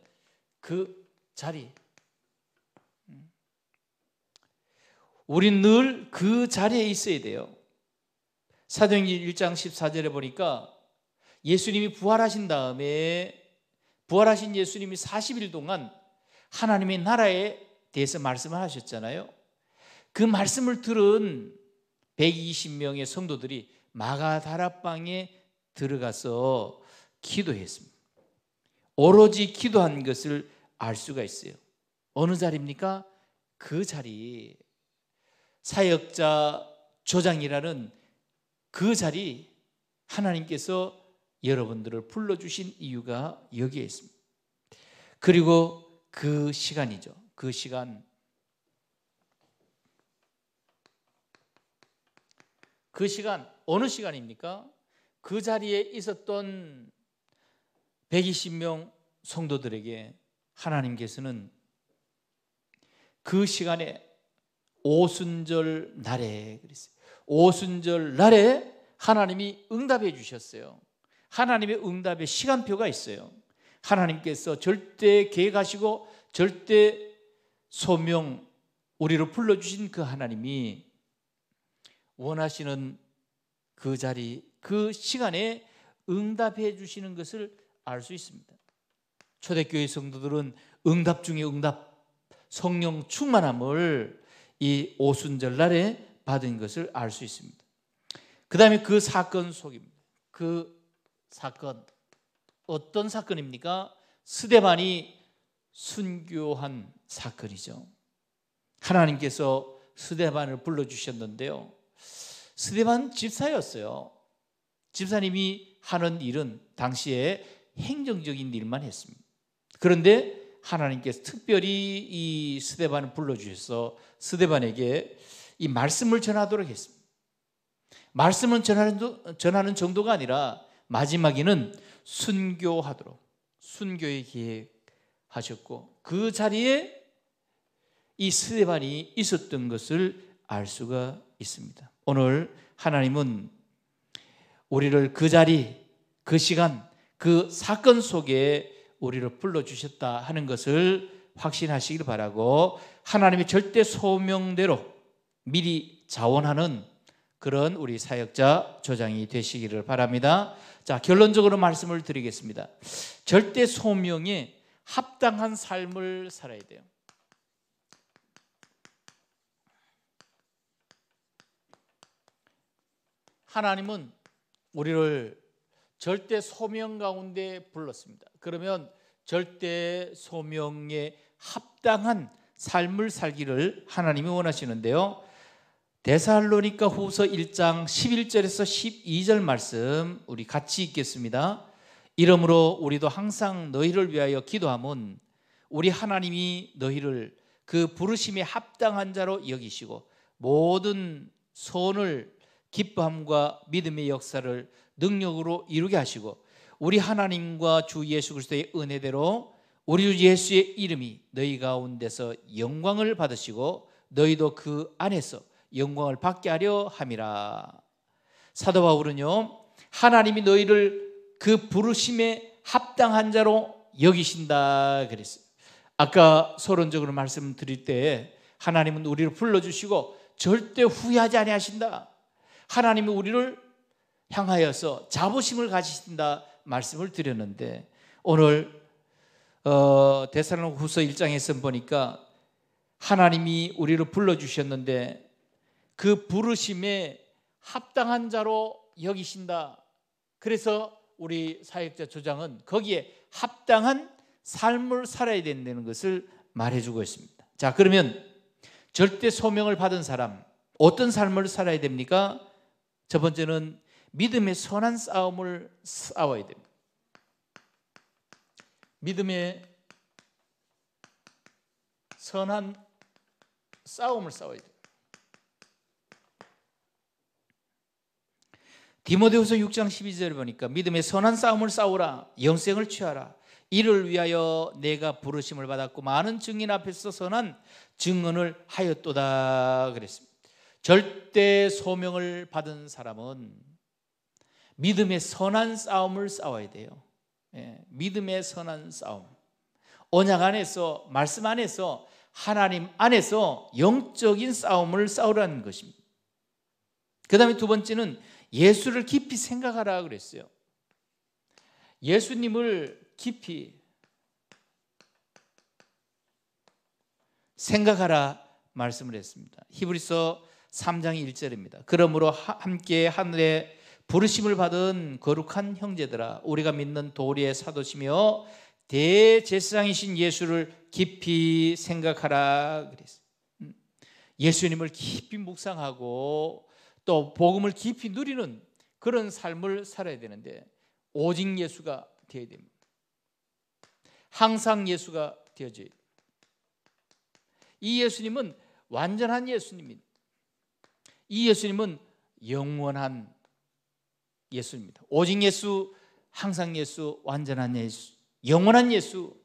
그 자리. 음. 우린 늘 그 자리에 있어야 돼요. 사도행전 1장 14절에 보니까 예수님이 부활하신 다음에 부활하신 예수님이 40일 동안 하나님의 나라에 대해서 말씀을 하셨잖아요. 그 말씀을 들은 120명의 성도들이 마가다라방에 들어가서 기도했습니다. 오로지 기도한 것을 알 수가 있어요. 어느 자리입니까? 그 자리. 사역자 조장이라는 그 자리 하나님께서 여러분들을 불러주신 이유가 여기에 있습니다. 그리고 그 시간이죠. 그 시간. 그 시간, 어느 시간입니까? 그 자리에 있었던 120명 성도들에게 하나님께서는 그 시간에 오순절 날에 그랬어요. 오순절 날에 하나님이 응답해 주셨어요. 하나님의 응답의 시간표가 있어요. 하나님께서 절대 계획하시고 절대 소명 우리로 불러주신 그 하나님이 원하시는 그 자리, 그 시간에 응답해 주시는 것을 알 수 있습니다. 초대교회 성도들은 응답 중에 응답, 성령 충만함을 이 오순절날에 받은 것을 알 수 있습니다. 그 다음에 그 사건 속입니다. 그 사건 어떤 사건입니까? 스데반이 순교한 사건이죠. 하나님께서 스데반을 불러 주셨는데요. 스데반 집사였어요. 집사님이 하는 일은 당시에 행정적인 일만 했습니다. 그런데 하나님께서 특별히 이 스데반을 불러 주셔서 스데반에게 이 말씀을 전하도록 했습니다. 말씀을 전하는, 전하는 정도가 아니라 마지막에는 순교하도록 순교의 기획하셨고 그 자리에 이 스데반이 있었던 것을 알 수가 있습니다. 오늘 하나님은 우리를 그 자리, 그 시간, 그 사건 속에 우리를 불러주셨다 하는 것을 확신하시길 바라고 하나님의 절대 소명대로 미리 자원하는 그런 우리 사역자 조장이 되시기를 바랍니다. 자, 결론적으로 말씀을 드리겠습니다. 절대 소명에 합당한 삶을 살아야 돼요. 하나님은 우리를 절대 소명 가운데 불렀습니다. 그러면 절대 소명에 합당한 삶을 살기를 하나님이 원하시는데요. 데살로니가 후서 1장 11절에서 12절 말씀 우리 같이 읽겠습니다. 이러므로 우리도 항상 너희를 위하여 기도함은 우리 하나님이 너희를 그 부르심에 합당한 자로 여기시고 모든 손을 기쁨과 믿음의 역사를 능력으로 이루게 하시고 우리 하나님과 주 예수 그리스도의 은혜대로 우리 예수의 이름이 너희 가운데서 영광을 받으시고 너희도 그 안에서 영광을 받게 하려 함이라. 사도 바울은요. 하나님이 너희를 그 부르심에 합당한 자로 여기신다 그랬어요. 아까 서론적으로 말씀드릴 때 하나님은 우리를 불러주시고 절대 후회하지 아니하신다. 하나님이 우리를 향하여서 자부심을 가지신다 말씀을 드렸는데 오늘 어, 대사는 후서 1장에서 보니까 하나님이 우리를 불러주셨는데 그 부르심에 합당한 자로 여기신다. 그래서 우리 사역자 조장은 거기에 합당한 삶을 살아야 된다는 것을 말해주고 있습니다. 자, 그러면 절대 소명을 받은 사람, 어떤 삶을 살아야 됩니까? 첫 번째는 믿음의 선한 싸움을 싸워야 됩니다. 믿음의 선한 싸움을 싸워야 됩니다. 디모데후서 6장 12절을 보니까 믿음의 선한 싸움을 싸우라 영생을 취하라 이를 위하여 내가 부르심을 받았고 많은 증인 앞에서 선한 증언을 하였도다 그랬습니다. 절대 소명을 받은 사람은 믿음의 선한 싸움을 싸워야 돼요. 예, 믿음의 선한 싸움. 언약 안에서 말씀 안에서 하나님 안에서 영적인 싸움을 싸우라는 것입니다. 그 다음에 두 번째는 예수를 깊이 생각하라 그랬어요. 예수님을 깊이 생각하라 말씀을 했습니다. 히브리서 3장 1절입니다. 그러므로 함께 하늘에 부르심을 받은 거룩한 형제들아 우리가 믿는 도리의 사도시며 대제사장이신 예수를 깊이 생각하라 그랬어요. 음. 예수님을 깊이 묵상하고 또 복음을 깊이 누리는 그런 삶을 살아야 되는데 오직 예수가 되어야 됩니다. 항상 예수가 되어져야 이 예수님은 완전한 예수님입니다. 이 예수님은 영원한 예수입니다. 오직 예수, 항상 예수, 완전한 예수, 영원한 예수.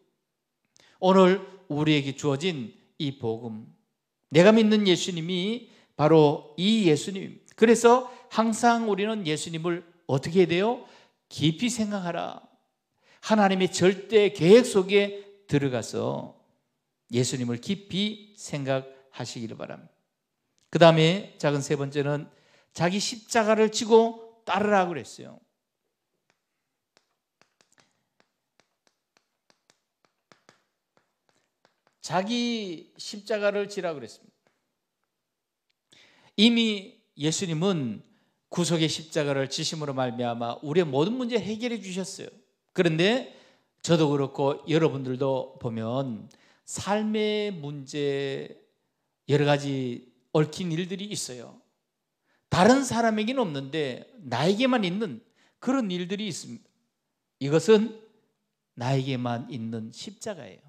오늘 우리에게 주어진 이 복음, 내가 믿는 예수님이 바로 이 예수님입니다. 그래서 항상 우리는 예수님을 어떻게 해야 돼요? 깊이 생각하라. 하나님의 절대 계획 속에 들어가서 예수님을 깊이 생각하시기를 바랍니다. 그 다음에 작은 세 번째는 자기 십자가를 지고 따르라고 그랬어요. 자기 십자가를 지라 그랬습니다. 이미 예수님은 구속의 십자가를 지심으로 말미암아 우리의 모든 문제 해결해 주셨어요. 그런데 저도 그렇고 여러분들도 보면 삶의 문제 여러 가지 얽힌 일들이 있어요. 다른 사람에게는 없는데 나에게만 있는 그런 일들이 있습니다. 이것은 나에게만 있는 십자가예요.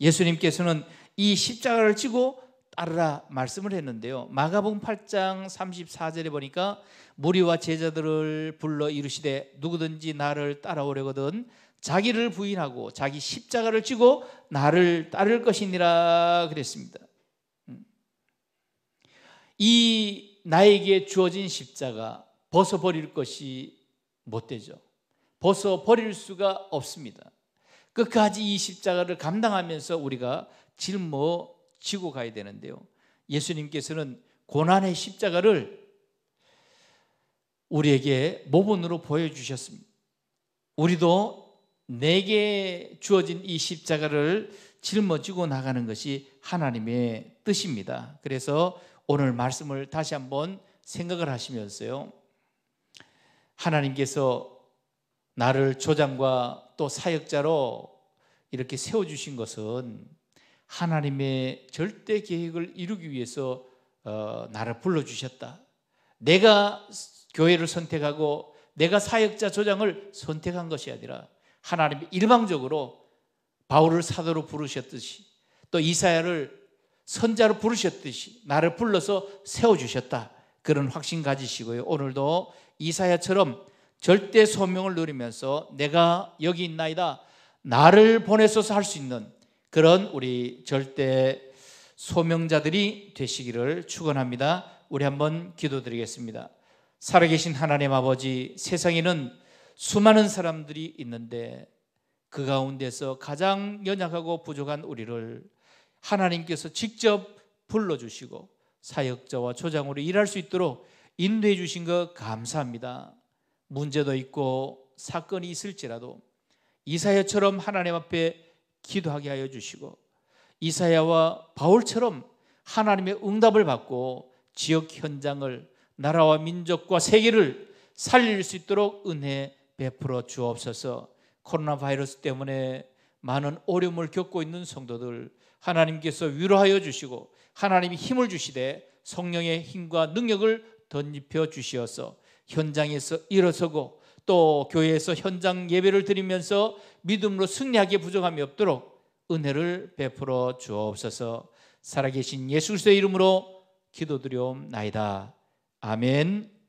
예수님께서는 이 십자가를 지고 따르라 말씀을 했는데요. 마가복음 8장 34절에 보니까 무리와 제자들을 불러 이르시되 누구든지 나를 따라오려거든 자기를 부인하고 자기 십자가를 지고 나를 따를 것이니라 그랬습니다. 음. 이 나에게 주어진 십자가 벗어버릴 것이 못 되죠. 벗어버릴 수가 없습니다. 끝까지 이 십자가를 감당하면서 우리가 짊어 지고 가야 되는데요. 예수님께서는 고난의 십자가를 우리에게 모본으로 보여주셨습니다. 우리도 내게 주어진 이 십자가를 짊어지고 나가는 것이 하나님의 뜻입니다. 그래서 오늘 말씀을 다시 한번 생각을 하시면서요. 하나님께서 나를 조장과 또 사역자로 이렇게 세워주신 것은 하나님의 절대 계획을 이루기 위해서 어, 나를 불러주셨다. 내가 교회를 선택하고 내가 사역자 조장을 선택한 것이 아니라 하나님이 일방적으로 바울을 사도로 부르셨듯이 또 이사야를 선자로 부르셨듯이 나를 불러서 세워주셨다. 그런 확신 가지시고요. 오늘도 이사야처럼 절대 소명을 누리면서 내가 여기 있나이다. 나를 보내서 할 수 있는 그런 우리 절대 소명자들이 되시기를 축원합니다. 우리 한번 기도드리겠습니다. 살아계신 하나님 아버지, 세상에는 수많은 사람들이 있는데 그 가운데서 가장 연약하고 부족한 우리를 하나님께서 직접 불러주시고 사역자와 조장으로 일할 수 있도록 인도해 주신 것 감사합니다. 문제도 있고 사건이 있을지라도 이사야처럼 하나님 앞에 기도하게 하여 주시고 이사야와 바울처럼 하나님의 응답을 받고 지역 현장을 나라와 민족과 세계를 살릴 수 있도록 은혜 베풀어 주옵소서. 코로나 바이러스 때문에 많은 어려움을 겪고 있는 성도들 하나님께서 위로하여 주시고 하나님이 힘을 주시되 성령의 힘과 능력을 덧입혀 주시어서 현장에서 일어서고 또 교회에서 현장 예배를 드리면서 믿음으로 승리하기에 부족함이 없도록 은혜를 베풀어 주옵소서. 살아계신 예수 그리스도의 이름으로 기도드려옵나이다. 아멘.